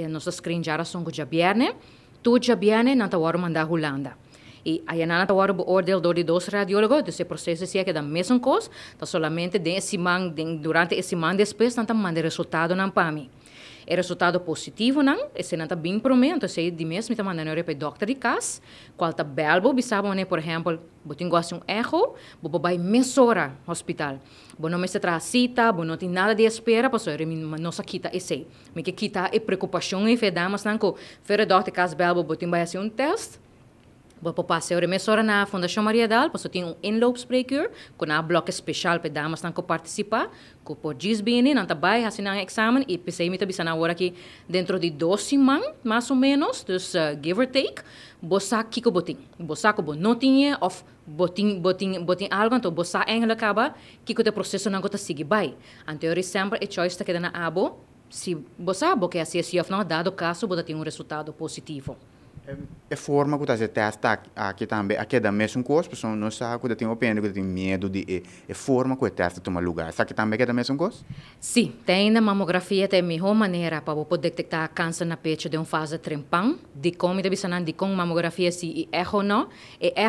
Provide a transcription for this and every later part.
Eh, Nossa skrinjara songo jabierne, tu jabierne nata waru manda Holanda. E aí na nata o ordel do de dos radiólogos, desse processo se é que da mesma coisa, tá solamente de esse man, durante esse man depois tanta manda resultado na PAMI. É resultado positivo е резултатот não е tá bem бин промен, então, de mesmo, димес ми тама на Европе de casa, qual белбо belbo, сабо né? por exemplo, botin gosta um erro, bobo vai mesora hospital. Bo não me se trasita, bo não tem nada de espera, posso ir nossa quita esse, Me que quita e preocupação e fedamas nanco. Fere doctor casa belbo botin vai um teste, Papapase rin mesora na Fondasyon Maria Dal, paso tin un envelope spray cure, kun a block special pe damas nan ko participa, ku po gisbini nan tabay hasin ang examen, ipisay mita bisan awara ki dentro di dosi man, mas ou menos, dus uh, give or take, bosa kiko botin. Bosa ko bo notinye of botin botin botin algo anto bosa engla kaba kiko te processo nan ko ta sigi bay. Anteori sempre e choice ta keda na abo, si você bo ke a CSF não dado caso você tem um resultado positivo é forma que você testa aqui também, aqui da mesma coisa, pessoal não sabe que tem opinião, que tem medo de é forma que testa tomar lugar. Sabe que também é da mesma coisa? Sim, tem na mamografia tem melhor maneira para poder detectar câncer na pecho de uma fase trempão, de como deve ser de como mamografia se é ou não, e é é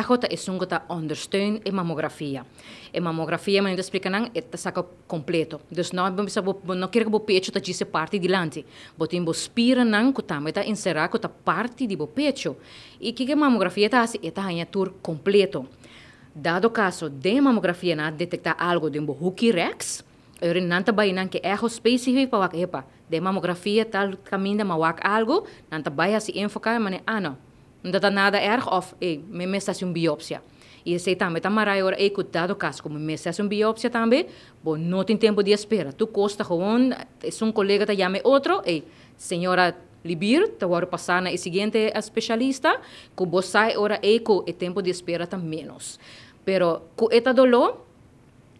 um que está understeunt e mamografia. E mamografia, mas ainda explica não, é saca completo. Então não vamos não quer que o pecho está disse parte de lante, você botem bospira não que está, mas está encerrar que está parte de o pecho hecho y qué mamografía está así, está en tour completo. Dado caso de mamografía nada detectar algo de un bohuki rex, er nanta bainan que es específico para epa de mamografía tal camino de mawak algo, nanta bai así enfocar mane ano. Ah, no está nada erg of eh, me me está un biopsia. Y ese también, está marai ora ei cuidado caso como me se un biopsia também, bom, no tem tempo de espera. Tu costa es un colega te llama otro. eh señora Libir, tawaro pasana e seguinte especialista, ku bosai ora eco e tempo de espera tá menos. Pero ku eta dolo,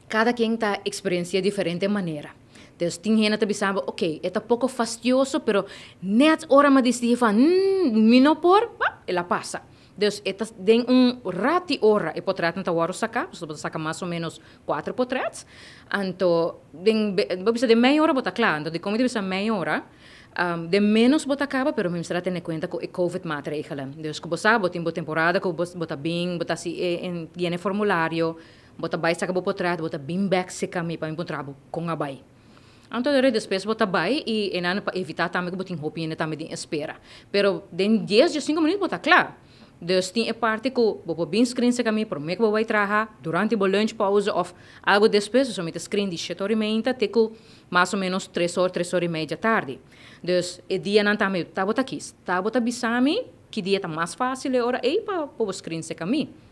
cada quem tá experiencia diferente maneira. Dus tien hena te bisaba, oké, okay, het poco fastioso, pero net ora ma disi van, mm, mino por, pa, e la pasa. Dus het is den un rati ora e potrat na tawaro saka, so bota saka mais ou menos quatro potrats. Anto, den, bota de meia hora bota claro, anto de comida bisa meia hora, um, de menos Botacaba, pero ministra tem em cuenta que eh, COVID maatregelen. Dus que você bota em temporada, que você bota bem, bota assim em, em formulário, bota eh, bai saca bo potrat, bota bem back se cami para encontrar com a bai. Então, eu depois bota bai e enan para evitar também que botem roupa e também de espera. Pero den 10 de 5 minutos bota claro deus tem Dus tien partico, bobo bin screen se kami pro mekbo vai traha durante bo lunch pause of algo depois, so somente screen di shetorimenta teco mais ou menos 3 horas, 3 horas e meia tarde. deus e dia não nan tá tame tá tabota kis, tabota tá bisami, que dia tá mais fácil e ora ei para bobo screen se kami.